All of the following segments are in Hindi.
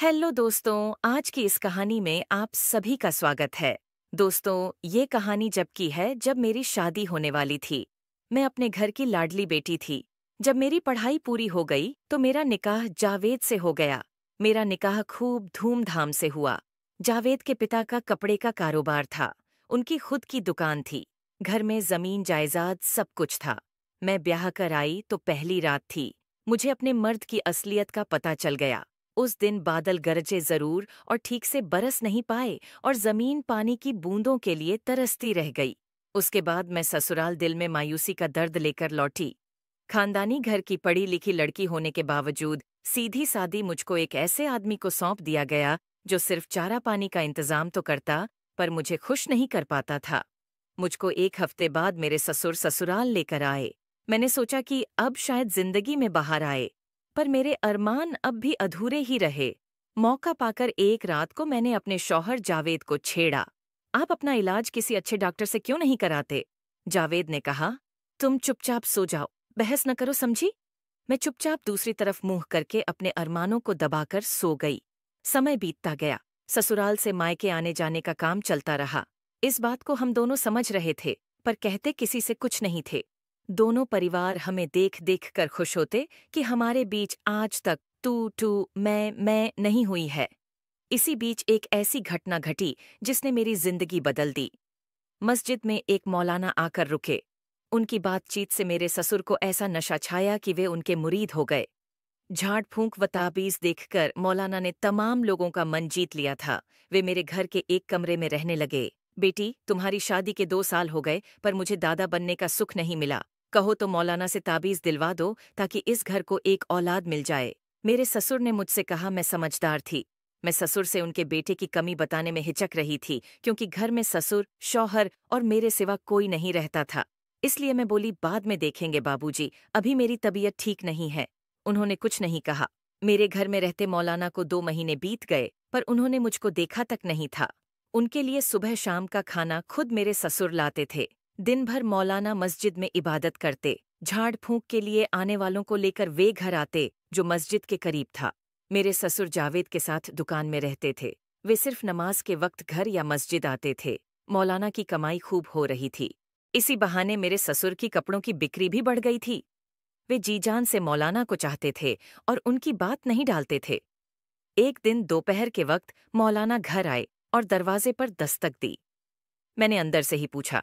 हेलो दोस्तों आज की इस कहानी में आप सभी का स्वागत है दोस्तों ये कहानी जब की है जब मेरी शादी होने वाली थी मैं अपने घर की लाडली बेटी थी जब मेरी पढ़ाई पूरी हो गई तो मेरा निकाह जावेद से हो गया मेरा निकाह खूब धूमधाम से हुआ जावेद के पिता का कपड़े का कारोबार था उनकी खुद की दुकान थी घर में जमीन जायदाद सब कुछ था मैं ब्याह कर आई तो पहली रात थी मुझे अपने मर्द की असलियत का पता चल गया उस दिन बादल गरजे जरूर और ठीक से बरस नहीं पाए और जमीन पानी की बूंदों के लिए तरसती रह गई उसके बाद मैं ससुराल दिल में मायूसी का दर्द लेकर लौटी खानदानी घर की पढ़ी लिखी लड़की होने के बावजूद सीधी सादी मुझको एक ऐसे आदमी को सौंप दिया गया जो सिर्फ चारा पानी का इंतजाम तो करता पर मुझे खुश नहीं कर पाता था मुझको एक हफ्ते बाद मेरे ससुर ससुराल लेकर आए मैंने सोचा कि अब शायद जिंदगी में बाहर आए पर मेरे अरमान अब भी अधूरे ही रहे मौका पाकर एक रात को मैंने अपने शौहर जावेद को छेड़ा आप अपना इलाज किसी अच्छे डॉक्टर से क्यों नहीं कराते जावेद ने कहा तुम चुपचाप सो जाओ बहस न करो समझी मैं चुपचाप दूसरी तरफ मुंह करके अपने अरमानों को दबाकर सो गई समय बीतता गया ससुराल से मायके आने जाने का काम चलता रहा इस बात को हम दोनों समझ रहे थे पर कहते किसी से कुछ नहीं थे दोनों परिवार हमें देख देख कर खुश होते कि हमारे बीच आज तक तू टू मैं मैं नहीं हुई है इसी बीच एक ऐसी घटना घटी जिसने मेरी जिंदगी बदल दी मस्जिद में एक मौलाना आकर रुके उनकी बातचीत से मेरे ससुर को ऐसा नशा छाया कि वे उनके मुरीद हो गए झाड़ फूंक व ताबीज देखकर मौलाना ने तमाम लोगों का मन जीत लिया था वे मेरे घर के एक कमरे में रहने लगे बेटी तुम्हारी शादी के दो साल हो गए पर मुझे दादा बनने का सुख नहीं मिला कहो तो मौलाना से ताबीज़ दिलवा दो ताकि इस घर को एक औलाद मिल जाए मेरे ससुर ने मुझसे कहा मैं समझदार थी मैं ससुर से उनके बेटे की कमी बताने में हिचक रही थी क्योंकि घर में ससुर शौहर और मेरे सिवा कोई नहीं रहता था इसलिए मैं बोली बाद में देखेंगे बाबूजी, अभी मेरी तबीयत ठीक नहीं है उन्होंने कुछ नहीं कहा मेरे घर में रहते मौलाना को दो महीने बीत गए पर उन्होंने मुझको देखा तक नहीं था उनके लिए सुबह शाम का खाना खुद मेरे ससुर लाते थे दिन भर मौलाना मस्जिद में इबादत करते झाड़ फूंक के लिए आने वालों को लेकर वे घर आते जो मस्जिद के करीब था मेरे ससुर जावेद के साथ दुकान में रहते थे वे सिर्फ नमाज के वक्त घर या मस्जिद आते थे मौलाना की कमाई खूब हो रही थी इसी बहाने मेरे ससुर की कपड़ों की बिक्री भी बढ़ गई थी वे जीजान से मौलाना को चाहते थे और उनकी बात नहीं डालते थे एक दिन दोपहर के वक्त मौलाना घर आए और दरवाजे पर दस्तक दी मैंने अंदर से ही पूछा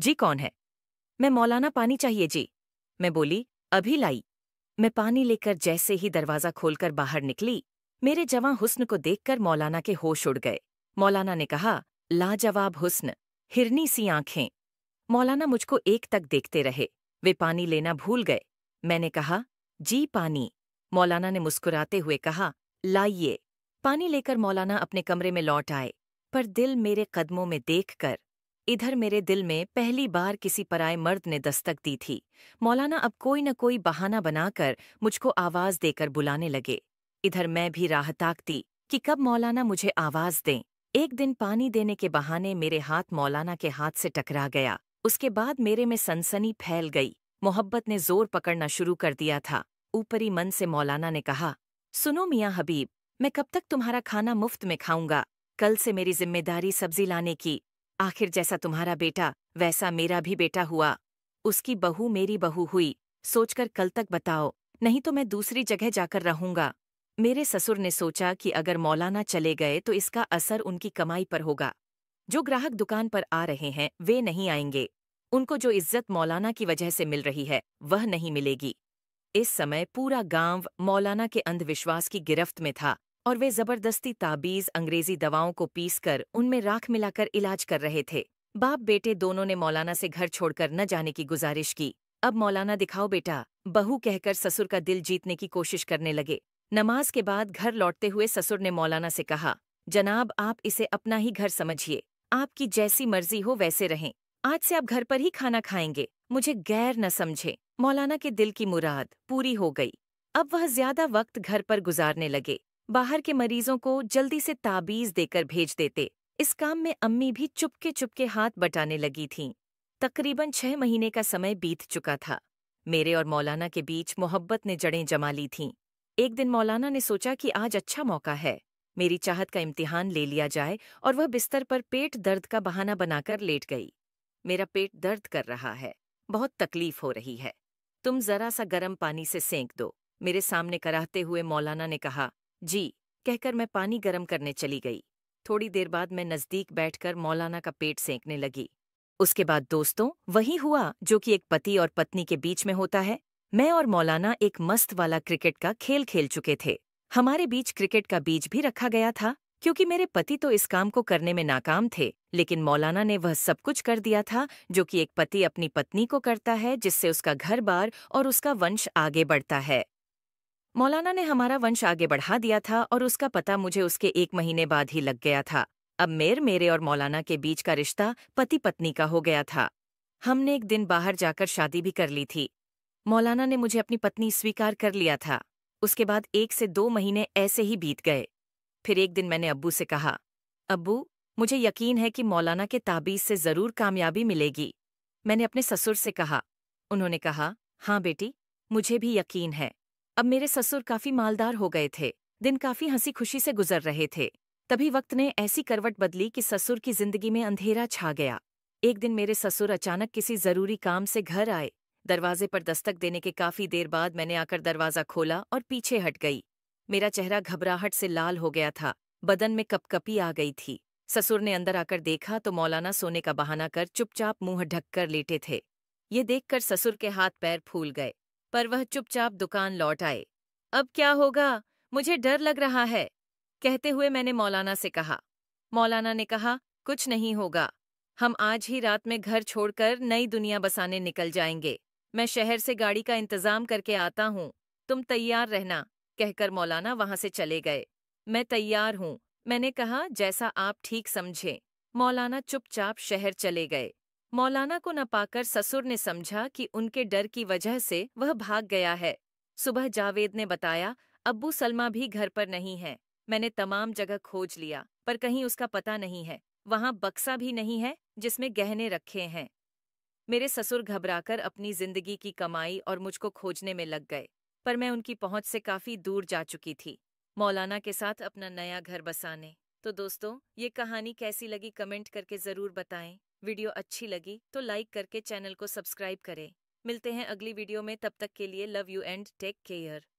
जी कौन है मैं मौलाना पानी चाहिए जी मैं बोली अभी लाई मैं पानी लेकर जैसे ही दरवाज़ा खोलकर बाहर निकली मेरे जवां हुस्न को देखकर मौलाना के होश उड़ गए मौलाना ने कहा लाजवाब हुस्न हिरनी सी आंखें मौलाना मुझको एक तक देखते रहे वे पानी लेना भूल गए मैंने कहा जी पानी मौलाना ने मुस्कुराते हुए कहा लाइए पानी लेकर मौलाना अपने कमरे में लौट आए पर दिल मेरे कदमों में देखकर इधर मेरे दिल में पहली बार किसी पराए मर्द ने दस्तक दी थी मौलाना अब कोई न कोई बहाना बनाकर मुझको आवाज़ देकर बुलाने लगे इधर मैं भी राह ताकती कि कब मौलाना मुझे आवाज़ दें एक दिन पानी देने के बहाने मेरे हाथ मौलाना के हाथ से टकरा गया उसके बाद मेरे में सनसनी फैल गई मोहब्बत ने जोर पकड़ना शुरू कर दिया था ऊपरी मन से मौलाना ने कहा सुनो मियाँ हबीब मैं कब तक तुम्हारा खाना मुफ्त में खाऊंगा कल से मेरी जिम्मेदारी सब्जी लाने की आखिर जैसा तुम्हारा बेटा वैसा मेरा भी बेटा हुआ उसकी बहू मेरी बहू हुई सोचकर कल तक बताओ नहीं तो मैं दूसरी जगह जाकर रहूंगा मेरे ससुर ने सोचा कि अगर मौलाना चले गए तो इसका असर उनकी कमाई पर होगा जो ग्राहक दुकान पर आ रहे हैं वे नहीं आएंगे उनको जो इज्जत मौलाना की वजह से मिल रही है वह नहीं मिलेगी इस समय पूरा गांव मौलाना के अंधविश्वास की गिरफ्त में था और वे जबरदस्ती ताबीज अंग्रेजी दवाओं को पीसकर उनमें राख मिलाकर इलाज कर रहे थे बाप बेटे दोनों ने मौलाना से घर छोड़कर न जाने की गुजारिश की अब मौलाना दिखाओ बेटा बहू कहकर ससुर का दिल जीतने की कोशिश करने लगे नमाज के बाद घर लौटते हुए ससुर ने मौलाना से कहा जनाब आप इसे अपना ही घर समझिए आपकी जैसी मर्जी हो वैसे रहें आज से आप घर पर ही खाना खाएंगे मुझे गैर न समझे मौलाना के दिल की मुराद पूरी हो गई अब वह ज्यादा वक्त घर पर गुजारने लगे बाहर के मरीजों को जल्दी से ताबीज देकर भेज देते इस काम में अम्मी भी चुपके चुपके हाथ बटाने लगी थीं तकरीबन छह महीने का समय बीत चुका था मेरे और मौलाना के बीच मोहब्बत ने जड़ें जमा ली थीं एक दिन मौलाना ने सोचा कि आज अच्छा मौका है मेरी चाहत का इम्तिहान ले लिया जाए और वह बिस्तर पर पेट दर्द का बहाना बनाकर लेट गई मेरा पेट दर्द कर रहा है बहुत तकलीफ हो रही है तुम जरा सा गर्म पानी से सेंक दो मेरे सामने कराहते हुए मौलाना ने कहा जी कहकर मैं पानी गर्म करने चली गई थोड़ी देर बाद मैं नज़दीक बैठकर मौलाना का पेट सेंकने लगी उसके बाद दोस्तों वही हुआ जो कि एक पति और पत्नी के बीच में होता है मैं और मौलाना एक मस्त वाला क्रिकेट का खेल खेल चुके थे हमारे बीच क्रिकेट का बीज भी रखा गया था क्योंकि मेरे पति तो इस काम को करने में नाकाम थे लेकिन मौलाना ने वह सब कुछ कर दिया था जो कि एक पति अपनी पत्नी को करता है जिससे उसका घर बार और उसका वंश आगे बढ़ता है मौलाना ने हमारा वंश आगे बढ़ा दिया था और उसका पता मुझे उसके एक महीने बाद ही लग गया था अब मेर मेरे और मौलाना के बीच का रिश्ता पति पत्नी का हो गया था हमने एक दिन बाहर जाकर शादी भी कर ली थी मौलाना ने मुझे अपनी पत्नी स्वीकार कर लिया था उसके बाद एक से दो महीने ऐसे ही बीत गए फिर एक दिन मैंने अब्बू से कहा अब्बू मुझे यकीन है कि मौलाना के ताबीज़ से ज़रूर कामयाबी मिलेगी मैंने अपने ससुर से कहा उन्होंने कहा हाँ बेटी मुझे भी यकीन है अब मेरे ससुर काफी मालदार हो गए थे दिन काफी हंसी खुशी से गुजर रहे थे तभी वक्त ने ऐसी करवट बदली कि ससुर की जिंदगी में अंधेरा छा गया एक दिन मेरे ससुर अचानक किसी जरूरी काम से घर आए दरवाजे पर दस्तक देने के काफी देर बाद मैंने आकर दरवाजा खोला और पीछे हट गई मेरा चेहरा घबराहट से लाल हो गया था बदन में कपकपी आ गई थी ससुर ने अंदर आकर देखा तो मौलाना सोने का बहाना कर चुपचाप मुंह ढककर लेटे थे ये देखकर ससुर के हाथ पैर फूल गए पर वह चुपचाप दुकान लौट आए अब क्या होगा मुझे डर लग रहा है कहते हुए मैंने मौलाना से कहा मौलाना ने कहा कुछ नहीं होगा हम आज ही रात में घर छोड़कर नई दुनिया बसाने निकल जाएंगे मैं शहर से गाड़ी का इंतजाम करके आता हूँ तुम तैयार रहना कहकर मौलाना वहां से चले गए मैं तैयार हूँ मैंने कहा जैसा आप ठीक समझें मौलाना चुपचाप शहर चले गए मौलाना को न पाकर ससुर ने समझा कि उनके डर की वजह से वह भाग गया है सुबह जावेद ने बताया अब्बू सलमा भी घर पर नहीं है मैंने तमाम जगह खोज लिया पर कहीं उसका पता नहीं है वहाँ बक्सा भी नहीं है जिसमें गहने रखे हैं मेरे ससुर घबराकर अपनी जिंदगी की कमाई और मुझको खोजने में लग गए पर मैं उनकी पहुंच से काफी दूर जा चुकी थी मौलाना के साथ अपना नया घर बसाने तो दोस्तों ये कहानी कैसी लगी कमेंट करके ज़रूर बताएं वीडियो अच्छी लगी तो लाइक करके चैनल को सब्सक्राइब करें मिलते हैं अगली वीडियो में तब तक के लिए love you and take care